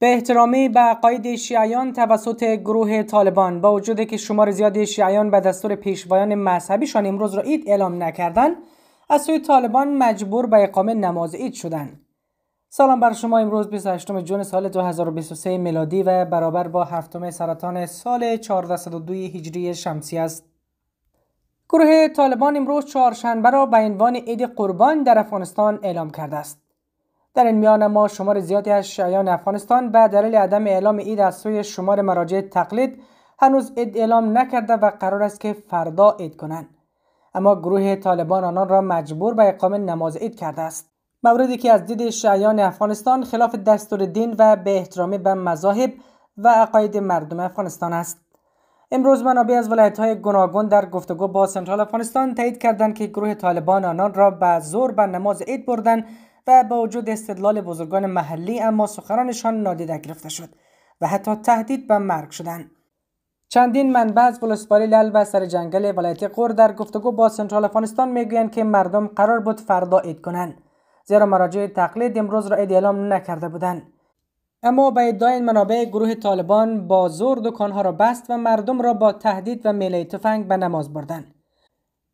به احترامی به عقاید شیعیان توسط گروه طالبان با وجود که شمار زیادی شیعیان به دستور پیشوایان مذهبیشان امروز را عید اعلام نکردند از سوی طالبان مجبور به اقامه نماز عید شدند سلام بر شما امروز 28 جون سال 2023 میلادی و برابر با هفتم سرطان سال 1402 هجری شمسی است گروه طالبان امروز چهارشنبه را به عنوان عید قربان در افغانستان اعلام کرده است در این میان ما شمار زیادی از شیعیان افغانستان به دلیل عدم اعلام اید از سوی شمار مراجع تقلید هنوز اید اعلام نکرده و قرار است که فردا اید کنند اما گروه طالبان آنان را مجبور به اقامه نماز اید کرده است موردی که از دید شیعیان افغانستان خلاف دستور دین و به احترامی به مذاهب و عقاید مردم افغانستان است امروز منابع از ولایت های گوناگون در گفتگو با سنترال افغانستان تایید کردند که گروه طالبان آنان را به زور به نماز عید بردن و با وجود استدلال بزرگان محلی اما سخنانشان نادیده گرفته شد و حتی تهدید به مرگ شدند چندین منبع از ولسوالی لل و سر جنگل ولایت قور در گفتگو با سنترال افغانستان میگویند که مردم قرار بود فردا عید کنند زیرا مراجع تقلید امروز را عید اعلام نکرده بودند اما به ادعای منابع گروه طالبان با زور دکانها را بست و مردم را با تهدید و میله تفنگ به نماز بردند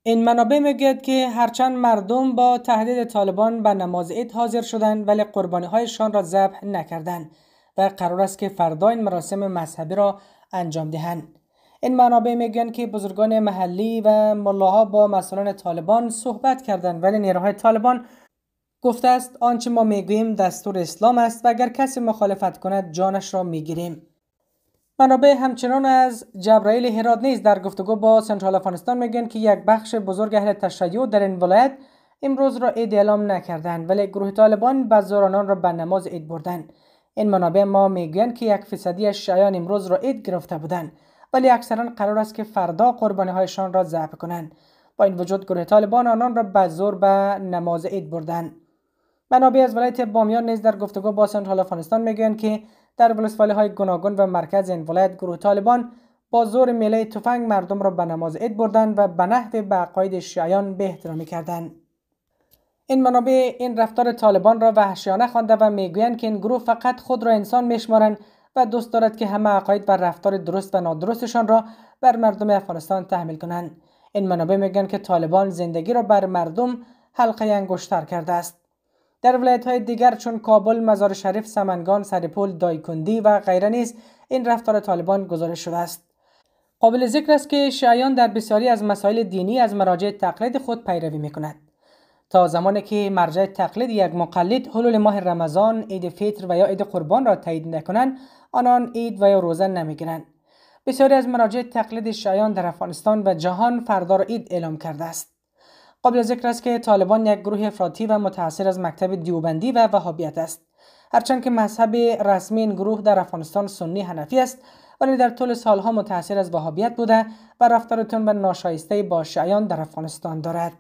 این منابع میگوید که هرچند مردم با تهدید طالبان به نماز عید حاضر شدند ولی قربانی هایشان را ذبح نکردند و قرار است که فردا این مراسم مذهبی را انجام دهند این منابع میگویند که بزرگان محلی و ملاها با مسئولان طالبان صحبت کردند ولی نیروهای طالبان گفته است آنچه ما میگوییم دستور اسلام است و اگر کسی مخالفت کند جانش را میگیریم منابع همچنان از جبرائیل هراد نیز در گفتگو با سنترال افغانستان میگن که یک بخش بزرگ اهل تشیع در این ولایت امروز را عید اعلام نکردند ولی گروه طالبان بزرانان را به نماز عید بردن این منابع ما میگن که یک فیصدی از شیعیان امروز را عید گرفته بودند ولی اکثرا قرار است که فردا قربانی هایشان را ذبح کنند با این وجود گروه طالبان آنان را به زور به نماز عید بردند منابع از ولایت بامیان نیز در گفتگو با سنترال افغانستان میگن که در ولسوالی های گوناگون و مرکز این ولایت گروه طالبان با زور میله تفنگ مردم را به نماز عید بردند و به نحو به عقاید شیعیان به احترامی کردند این منابع این رفتار طالبان را وحشیانه خوانده و میگویند که این گروه فقط خود را انسان میشمارند و دوست دارد که همه عقاید و رفتار درست و نادرستشان را بر مردم افغانستان تحمیل کنند این منابع میگن که طالبان زندگی را بر مردم حلقه انگشتر کرده است در ولایت های دیگر چون کابل، مزار شریف، سمنگان، سرپل، دایکندی و غیره نیز این رفتار طالبان گزارش شده است. قابل ذکر است که شیعیان در بسیاری از مسائل دینی از مراجع تقلید خود پیروی می کند. تا زمانی که مرجع تقلید یک مقلد حلول ماه رمضان، عید فطر و یا عید قربان را تایید نکنند، آنان عید و یا روزه نمیگیرند. بسیاری از مراجع تقلید شیعیان در افغانستان و جهان را عید اعلام کرده است. از ذکر است که طالبان یک گروه افراطی و متاثر از مکتب دیوبندی و وهابیت است هرچند که مذهب رسمی این گروه در افغانستان سنی حنفی است ولی در طول سالها متاثر از وهابیت بوده و رفتارتون به ناشایسته با شیعیان در افغانستان دارد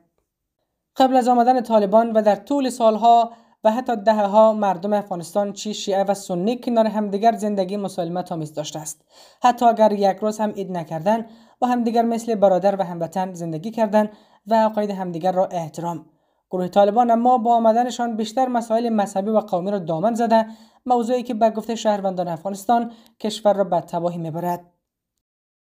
قبل از آمدن طالبان و در طول سالها و حتی دهه ها مردم افغانستان چی شیعه و سنی کنار همدیگر زندگی مسالمت آمیز داشته است حتی اگر یک روز هم اید نکردن همدیگر مثل برادر و هموطن زندگی کردند و عقاید همدیگر را احترام گروه طالبان اما با آمدنشان بیشتر مسائل مذهبی و قومی را دامن زده موضوعی که به گفته شهروندان افغانستان کشور را به تباهی میبرد